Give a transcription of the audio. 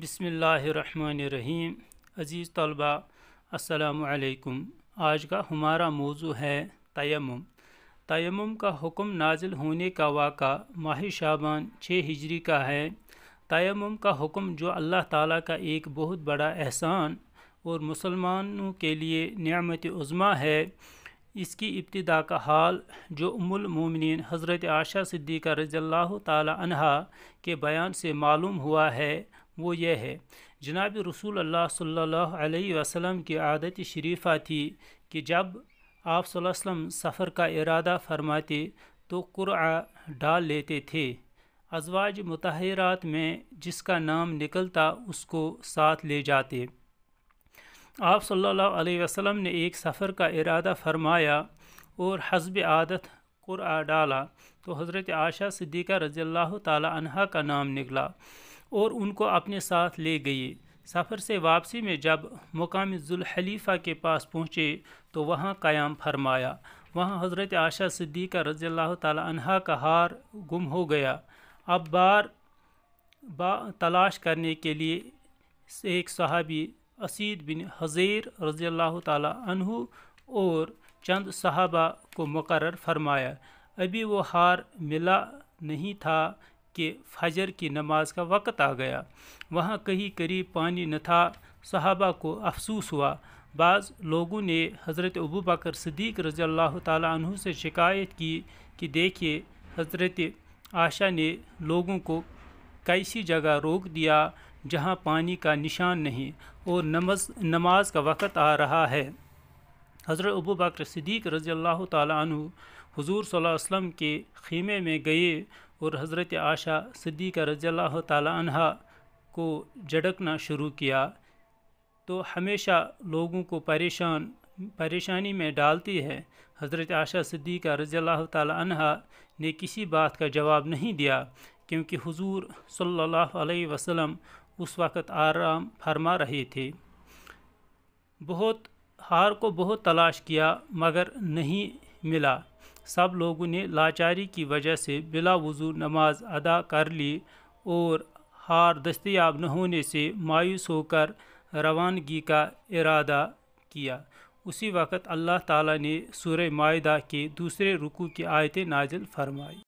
بسم اللہ الرحمن الرحیم عزیز طلباء السلام علیکم آج کا ہمارا موضوع ہے تیمم تیمم کا حکم نازل ہونے کا واقعہ ماہ شعبان چھ ہجری کا ہے تیمم کا حکم جو اللہ تعالیٰ کا ایک بہت بڑا احسان اور مسلمانوں کے لیے نعمت عظمہ ہے اس کی ابتدا کا حال جو ام المومنین حضرت عاشہ صدیقہ رضی اللہ تعالیٰ عنہ کے بیان سے معلوم ہوا ہے وہ یہ ہے جناب رسول اللہ صلی اللہ علیہ وسلم کی عادت شریفہ تھی کہ جب آپ صلی اللہ علیہ وسلم سفر کا ارادہ فرماتے تو قرآن ڈال لیتے تھے ازواج متحرات میں جس کا نام نکلتا اس کو ساتھ لے جاتے آپ صلی اللہ علیہ وسلم نے ایک سفر کا ارادہ فرمایا اور حزب عادت قرآ ڈالا تو حضرت عائشہ صدیقہ رضی اللہ تعالی عنہ کا نام نکلا اور ان کو اپنے ساتھ لے گئے سفر سے واپسی میں جب مقام ذوالحلیفہ کے پاس پہنچے تو وہاں قیام فرمایا وہاں حضرت عاشا صدیقہ رضی اللہ تعالی عنہ کا ہار گم ہو گیا اب بار با تلاش کرنے کے لیے ایک صحابی اسید بن حضیر رضی اللہ تعالی عنہ اور چند صحابہ کو مقرر فرمایا ابھی وہ ہار ملا نہیں تھا کہ فجر کی نماز کا وقت آ گیا وہاں کہیں قریب پانی نہ تھا صحابہ کو افسوس ہوا بعض لوگوں نے حضرت ابو بکر صدیق رضی اللہ تعالیٰ عنہ سے شکایت کی کہ دیکھیے حضرت عاشہ نے لوگوں کو کیسی جگہ روک دیا جہاں پانی کا نشان نہیں اور نماز نماز کا وقت آ رہا ہے حضرت ابو بکر صدیق رضی اللہ تعالیٰ عنہ حضور صلی اللہ علیہ وسلم کے خیمے میں گئے اور حضرت عائشہ صدیقہ رضی اللہ تعالیٰ عنہ کو جھڑکنا شروع کیا تو ہمیشہ لوگوں کو پریشان پریشانی میں ڈالتی ہے حضرت عائشہ صدیقہ رضی اللہ تعالیٰ عنہ نے کسی بات کا جواب نہیں دیا کیونکہ حضور صلی اللہ علیہ وسلم اس وقت آرام فرما رہے تھے بہت ہار کو بہت تلاش کیا مگر نہیں ملا سب لوگوں نے لاچاری کی وجہ سے بلا وضو نماز ادا کر لی اور ہار دستیاب نہ ہونے سے مایوس ہو کر روانگی کا ارادہ کیا اسی وقت اللہ تعالیٰ نے سورہ معاہدہ کے دوسرے رکو کی آیت نازل فرمائی